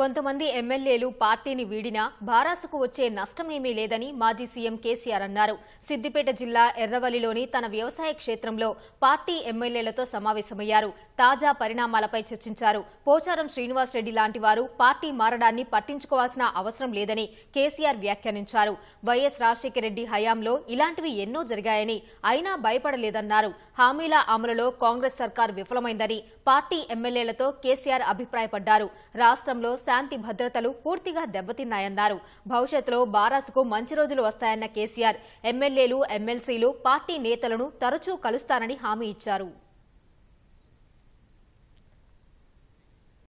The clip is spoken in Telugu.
కొంతమంది ఎమ్మెల్యేలు పార్టీని వీడినా బారాసుకు వచ్చే నష్టమేమీ లేదని మాజీ సీఎం కేసీఆర్ అన్నారు సిద్దిపేట జిల్లా ఎర్రవల్లిలోని తన వ్యవసాయ క్షేత్రంలో పార్టీ ఎమ్మెల్యేలతో సమావేశమయ్యారు తాజా పరిణామాలపై చర్చించారు పోచారం శ్రీనివాసరెడ్డి లాంటి వారు పార్టీ మారడాన్ని పట్టించుకోవాల్సిన అవసరం లేదని కేసీఆర్ వ్యాఖ్యానించారు వైఎస్ రాజశేఖర రెడ్డి హయాంలో ఇలాంటివి ఎన్నో జరిగాయని అయినా భయపడలేదన్నారు హామీల అమలులో కాంగ్రెస్ సర్కార్ విఫలమైందని పార్టీ ఎమ్మెల్యేలతో కేసీఆర్ అభిప్రాయపడ్డారు రాష్ట్రంలో శాంతి భద్రతలు పూర్తిగా దెబ్బతిన్నాయన్నారు భవిష్యత్తులో బారాసుకు మంచి రోజులు వస్తాయన్న కేసీఆర్ ఎమ్మెల్యేలు ఎమ్మెల్సీలు పార్టీ నేతలను తరచూ కలుస్తానని హామీ ఇచ్చారు